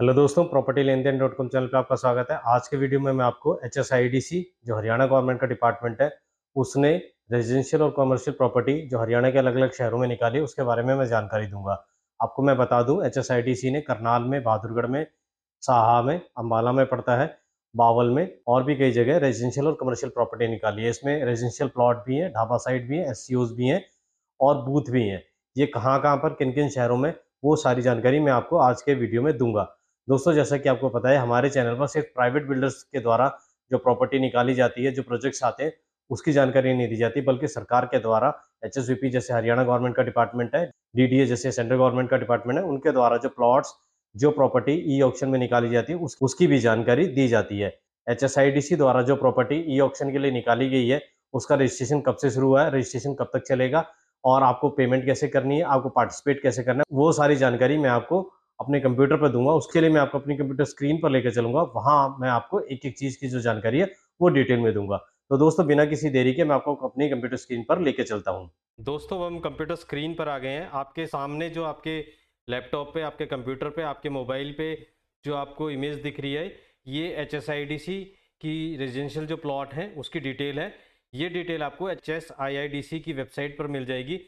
hello दोस्तों property Len Den dot com channel पर आपका स्वागत है आज के वीडियो में मैं आपको H S I D C जो हरियाणा गवर्नमेंट का डिपार्टमेंट है उसने रेजिडेंशियल और कॉमर्शियल प्रॉपर्टी जो हरियाणा के अलग अलग शहरों में निकाली उसके बारे में मैं जानकारी दूंगा आपको मैं बता दूं H S I D C ने करनाल में बहादुरगढ़ में साहा में अम्बाला में पड़ता है बावल में और भी कई जगह रेजिडेंशियल और कमर्शियल प्रॉपर्टी निकाली है इसमें रेजिडेंशियल प्लॉट भी हैं ढाबा साइड भी हैं एस भी हैं और बूथ भी हैं ये कहाँ कहाँ पर किन किन शहरों में वो सारी जानकारी मैं आपको आज के वीडियो में दूंगा दोस्तों जैसा कि आपको पता है हमारे चैनल पर सिर्फ प्राइवेट बिल्डर्स के द्वारा जो प्रॉपर्टी निकाली जाती है जो प्रोजेक्ट्स आते हैं उसकी जानकारी नहीं दी जाती बल्कि सरकार के द्वारा एच जैसे हरियाणा गवर्नमेंट का डिपार्टमेंट है डी जैसे सेंट्रल गवर्नमेंट का डिपार्टमेंट है उनके द्वारा जो प्लॉट्स जो प्रॉपर्टी ई ऑप्शन में निकाली जाती है उस, उसकी भी जानकारी दी जाती है एच द्वारा जो प्रॉपर्टी ई ऑप्शन के लिए निकाली गई है उसका रजिस्ट्रेशन कब से शुरू हुआ है रजिस्ट्रेशन कब तक चलेगा और आपको पेमेंट कैसे करनी है आपको पार्टिसिपेट कैसे करना है वो सारी जानकारी मैं आपको अपने कंप्यूटर पर दूंगा उसके लिए मैं आपको अपनी कंप्यूटर स्क्रीन पर लेकर चलूंगा वहाँ मैं आपको एक एक चीज़ की जो जानकारी है वो डिटेल में दूंगा तो दोस्तों बिना किसी देरी के मैं आपको अपनी कंप्यूटर स्क्रीन पर लेकर चलता हूँ दोस्तों हम कंप्यूटर स्क्रीन पर आ गए हैं आपके सामने जो आपके लैपटॉप पे आपके कंप्यूटर पे आपके मोबाइल पे जो आपको इमेज दिख रही है ये H S I D C की रेजिडेंशियल जो प्लॉट है उसकी डिटेल है ये डिटेल आपको H S I I D C की वेबसाइट पर मिल जाएगी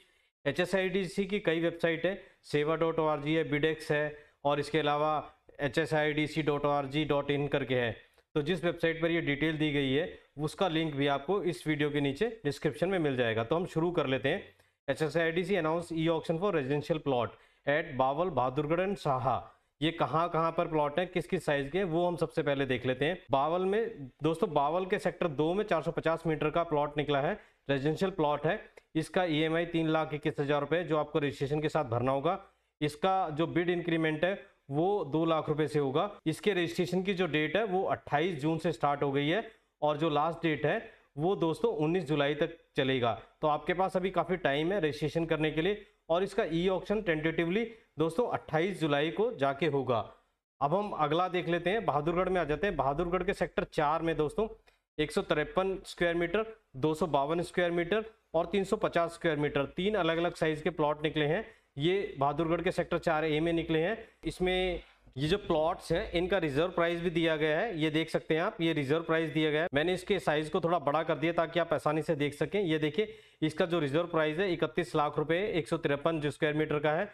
H S I D C की कई वेबसाइट है सेवा डॉट ओ आर जी है बिडेक्स है और इसके अलावा H S I D C dot R G dot in करके है तो जिस वेबसाइट पर ये डिटेल दी गई है उसका लिंक भी आपको इस वीडियो के नीचे डिस्क्रिप्शन में मिल जाएगा तो हम शुरू कर लेते हैं H S I D C announce e option for residential plot at Bawal Bahadurgarh and Saha ये कहाँ कहाँ पर प्लॉट हैं किस किस साइज के वो हम सबसे पहले देख लेते हैं बावल में दोस्तों बावल के सेक्टर दो में 450 मीटर का प्लॉट निकला है रेजिडेंशियल प्लॉट है इसका ई एम आई तीन लाख इक्कीस हज़ार रुपये जो आपको रजिस्ट्रेशन के साथ भरना होगा इसका जो बिड इंक्रीमेंट है वो दो लाख रुपए से होगा इसके रजिस्ट्रेशन की जो डेट है वो 28 जून से स्टार्ट हो गई है और जो लास्ट डेट है वो दोस्तों 19 जुलाई तक चलेगा तो आपके पास अभी काफ़ी टाइम है रजिस्ट्रेशन करने के लिए और इसका ई ऑप्शन टेंटेटिवली दोस्तों 28 जुलाई को जाके होगा अब हम अगला देख लेते हैं बहादुरगढ़ में आ जाते हैं बहादुरगढ़ के सेक्टर चार में दोस्तों एक स्क्वायर मीटर दो स्क्वायर मीटर और 350 स्क्वायर मीटर तीन अलग अलग साइज के प्लॉट निकले हैं ये बहादुरगढ़ के सेक्टर चार ए में निकले हैं इसमें ये जो प्लॉट्स हैं इनका रिजर्व प्राइस भी दिया गया है ये देख सकते हैं आप ये रिजर्व प्राइस दिया गया है मैंने इसके साइज को थोड़ा बड़ा कर दिया ताकि आप आसानी से देख सकें ये देखिए इसका जो रिजर्व प्राइस है इकतीस लाख रुपए एक जो स्क्वायर मीटर का है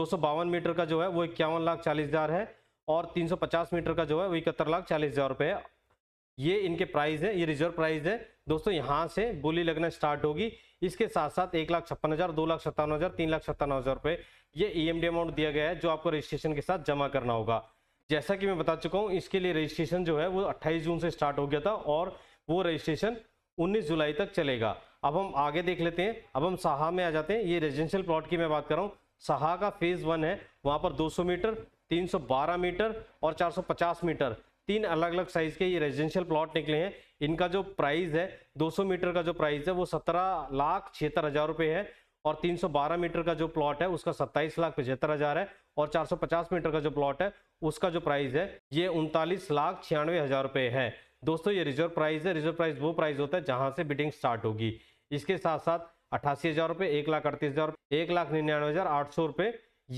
दो मीटर का जो है वो इक्यावन लाख चालीस हज़ार है और तीन मीटर का जो है वो इकहत्तर लाख चालीस हज़ार रुपये है ये इनके प्राइस है ये रिजर्व प्राइस है दोस्तों यहाँ से बोली लगना स्टार्ट होगी इसके साथ साथ एक लाख छप्पन हजार दो लाख सत्तावन हजार तीन लाख सत्तावन हजार रुपए ये ईएमडी e अमाउंट दिया गया है जो आपको रजिस्ट्रेशन के साथ जमा करना होगा जैसा कि मैं बता चुका हूँ इसके लिए रजिस्ट्रेशन जो है वो अट्ठाईस जून से स्टार्ट हो गया था और वो रजिस्ट्रेशन उन्नीस जुलाई तक चलेगा अब हम आगे देख लेते हैं अब हम साहा में आ जाते हैं ये रेजिडेंशियल प्लॉट की मैं बात कर रहा हूँ साहा का फेज वन है वहां पर 200 मीटर 312 मीटर और 450 मीटर तीन अलग अलग साइज के ये रेजिडेंशियल प्लॉट निकले हैं इनका जो प्राइस है 200 मीटर का जो प्राइस है वो सत्रह लाख छिहत्तर हजार रुपये है और 312 मीटर का जो प्लॉट है उसका सत्ताईस लाख पचहत्तर हजार है और 450 मीटर का जो प्लॉट है उसका जो प्राइस है ये उनतालीस लाख छियानवे हजार रुपये है दोस्तों ये रिजर्व प्राइस है रिजर्व प्राइस वो प्राइस होता है जहाँ से बिडिंग स्टार्ट होगी इसके साथ साथ अठासी हजार रुपये एक लाख अड़तीस हजार एक लाख निन्यानवे हजार आठ सौ रुपये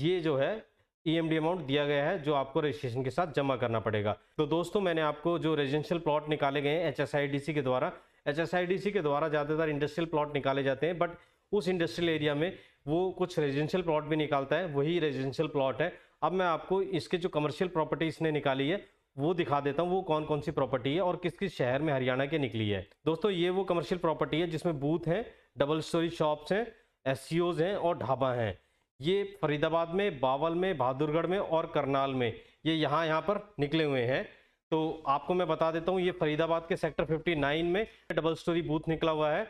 ये जो है ईएमडी e अमाउंट दिया गया है जो आपको रजिस्ट्रेशन के साथ जमा करना पड़ेगा तो दोस्तों मैंने आपको जो रेजिडेंशियल प्लॉट निकाले गए हैं एच के द्वारा एच के द्वारा ज़्यादातर इंडस्ट्रियल प्लॉट निकाले जाते हैं बट उस इंडस्ट्रियल एरिया में वो कुछ रेजिडेंशियल प्लॉट भी निकालता है वही रेजिडेंशियल प्लॉट है अब मैं आपको इसके जो कमर्शियल प्रॉपर्टी इसने निकाली है वो दिखा देता हूँ वो कौन कौन सी प्रॉपर्टी है और किस किस शहर में हरियाणा के निकली है दोस्तों ये वो कमर्शियल प्रॉपर्टी है जिसमें बूथ हैं डबल स्टोरी शॉप्स हैं एस हैं और ढाबा हैं ये फरीदाबाद में बावल में बहादुरगढ़ में और करनाल में ये यहाँ यहाँ पर निकले हुए हैं तो आपको मैं बता देता हूँ ये फरीदाबाद के सेक्टर 59 में डबल स्टोरी बूथ निकला हुआ है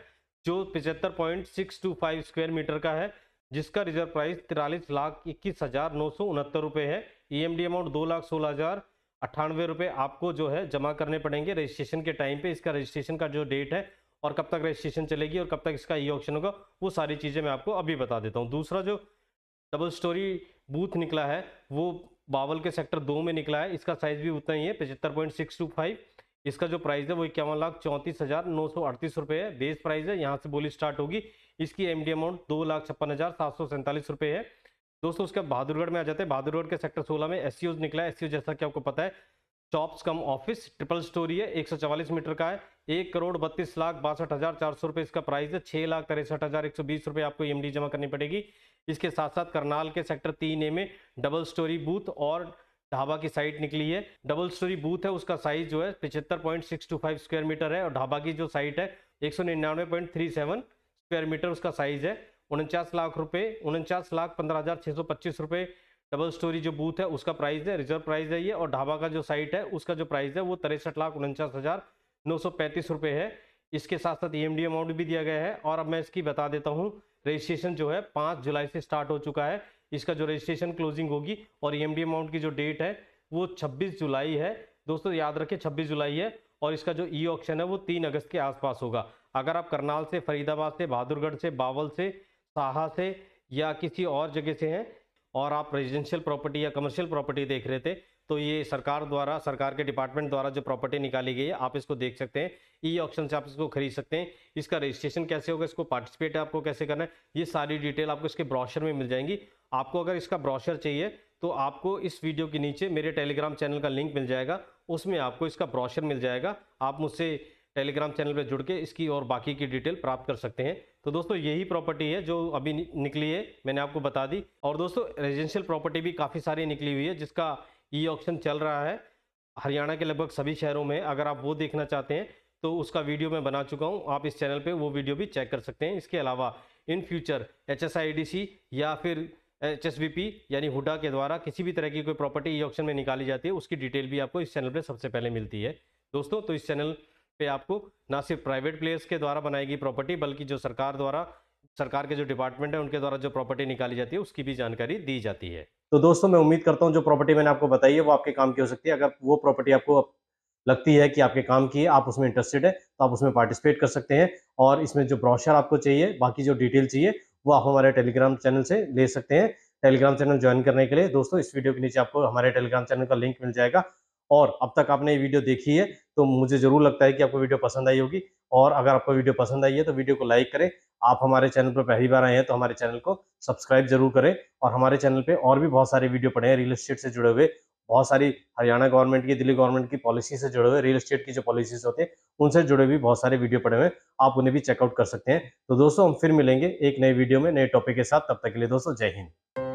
जो पिचहत्तर point six two five square metre का है जिसका रिजर्व प्राइस तिरालीस लाख इक्कीस हज़ार नौ सौ उनहत्तर रुपये है डी e अमाउंट दो लाख सोलह हज़ार अट्ठानवे रुपये आपको जो है जमा करने पड़ेंगे रजिस्ट्रेशन के टाइम पे इसका रजिस्ट्रेशन का जो डेट है और कब तक रजिस्ट्रेशन चलेगी और कब तक इसका ई ऑप्शन होगा वो सारी चीज़ें मैं आपको अभी बता देता हूँ दूसरा जो डबल स्टोरी बूथ निकला है वो बावल के सेक्टर दो में निकला है इसका साइज भी उतना ही है पचहत्तर पॉइंट सिक्स टू फाइव इसका जो प्राइस है वो इक्यावन लाख चौंतीस हज़ार नौ सौ अड़तीस रुपये है बेस प्राइस है यहाँ से बोली स्टार्ट होगी इसकी एम डी अमाउंट दो लाख छप्पन हज़ार सात सौ सैंतालीस रुपये है दोस्तों उसके बाद बहादुरगढ़ में आ जाते हैं बहादुरगढ़ के सेक्टर सोलह में एस e निकला है एस e जैसा कि आपको पता है shops cum office triple storey है एक मीटर का है एक करोड़ बत्तीस लाख बासठ हजार चार सौ रुपये इसका प्राइस है छह लाख तिरसठ हजार एक सौ बीस रुपये आपको ई e जमा करनी पड़ेगी इसके साथ साथ करनाल के सेक्टर तीन ए में डबल स्टोरी बूथ और ढाबा की साइट निकली है डबल स्टोरी बूथ है उसका साइज जो है पिछहत्तर point six two five square metre है और ढाबा की जो साइट है एक सौ निन्यानवे point three seven square metre उसका साइज है उनचास लाख रुपए उनचास लाख पंद्रह हजार छः सौ पच्चीस रुपये डबल स्टोरी जो बूथ है उसका प्राइस है रिजर्व प्राइस है ये और ढाबा का जो साइट है उसका जो प्राइस है वो तिरसठ लाख उनचास हजार नौ रुपए है इसके साथ साथ ई अमाउंट भी दिया गया है और अब मैं इसकी बता देता हूँ रजिस्ट्रेशन जो है पाँच जुलाई से स्टार्ट हो चुका है इसका जो रजिस्ट्रेशन क्लोजिंग होगी और ई e अमाउंट की जो डेट है वो छब्बीस जुलाई है दोस्तों याद रखें छब्बीस जुलाई है और इसका जो ई ऑप्शन है वो तीन अगस्त के आसपास होगा अगर आप करनाल से फरीदाबाद से बहादुरगढ़ से बावल से साहा से या किसी और जगह से हैं और आप रेजिडेंशियल प्रॉपर्टी या कमर्शियल प्रॉपर्टी देख रहे थे तो ये सरकार द्वारा सरकार के डिपार्टमेंट द्वारा जो प्रॉपर्टी निकाली गई है आप इसको देख सकते हैं ई e ऑप्शन से आप इसको खरीद सकते हैं इसका रजिस्ट्रेशन कैसे होगा इसको पार्टिसिपेट आपको कैसे करना है ये सारी डिटेल आपको इसके ब्रॉशर में मिल जाएंगी आपको अगर इसका ब्रॉशर चाहिए तो आपको इस वीडियो के नीचे मेरे टेलीग्राम चैनल का लिंक मिल जाएगा उसमें आपको इसका ब्रॉशर मिल जाएगा आप मुझसे टेलीग्राम चैनल पर जुड़ के इसकी और बाकी की डिटेल प्राप्त कर सकते हैं तो दोस्तों यही प्रॉपर्टी है जो अभी निकली है मैंने आपको बता दी और दोस्तों रेजिडेंशियल प्रॉपर्टी भी काफ़ी सारी निकली हुई है जिसका ई ऑक्शन चल रहा है हरियाणा के लगभग सभी शहरों में अगर आप वो देखना चाहते हैं तो उसका वीडियो मैं बना चुका हूँ आप इस चैनल पे वो वीडियो भी चेक कर सकते हैं इसके अलावा इन फ्यूचर एच या फिर एच यानी हुडा के द्वारा किसी भी तरह की कोई प्रॉपर्टी ई ऑप्शन में निकाली जाती है उसकी डिटेल भी आपको इस चैनल पर सबसे पहले मिलती है दोस्तों तो इस चैनल पे आपको ना सिर्फ प्राइवेट प्लेयर्स के द्वारा बनाई गई प्रॉपर्टी बल्कि जो सरकार द्वारा सरकार के जो डिपार्टमेंट है उनके द्वारा जो प्रॉपर्टी निकाली जाती है उसकी भी जानकारी दी जाती है तो दोस्तों मैं उम्मीद करता हूँ जो प्रॉपर्टी मैंने आपको बताई है वो आपके काम की हो सकती है अगर वो प्रॉपर्टी आपको लगती है कि आपके काम की है आप उसमें इंटरेस्टेड है तो आप उसमें पार्टिसिपेट कर सकते हैं और इसमें जो ब्रॉशर आपको चाहिए बाकी जो डिटेल चाहिए वो आप हमारे टेलीग्राम चैनल से ले सकते हैं टेलीग्राम चैनल ज्वाइन करने के लिए दोस्तों इस वीडियो के नीचे आपको हमारे टेलीग्राम चैनल का लिंक मिल जाएगा और अब तक आपने ये वीडियो देखी है तो मुझे जरूर लगता है कि आपको वीडियो पसंद आई होगी और अगर आपको वीडियो पसंद आई है तो वीडियो को लाइक करें आप हमारे चैनल पर पहली बार आए हैं तो हमारे चैनल को सब्सक्राइब जरूर करें और हमारे चैनल पे और भी बहुत सारे वीडियो पड़े हैं रियल एस्टेट से जुड़े हुए बहुत सारी हरियाणा गवर्नमेंट की दिल्ली गवर्नमेंट की पॉलिसी से जुड़े हुए रियल एस्टेट की जो पॉलिसीज होती है उनसे जुड़े भी बहुत सारे वीडियो पड़े हुए आप उन्हें भी चेकआउट कर सकते हैं तो दोस्तों हम फिर मिलेंगे एक नए वीडियो में नए टॉपिक के साथ तब तक के लिए दोस्तों जय हिंद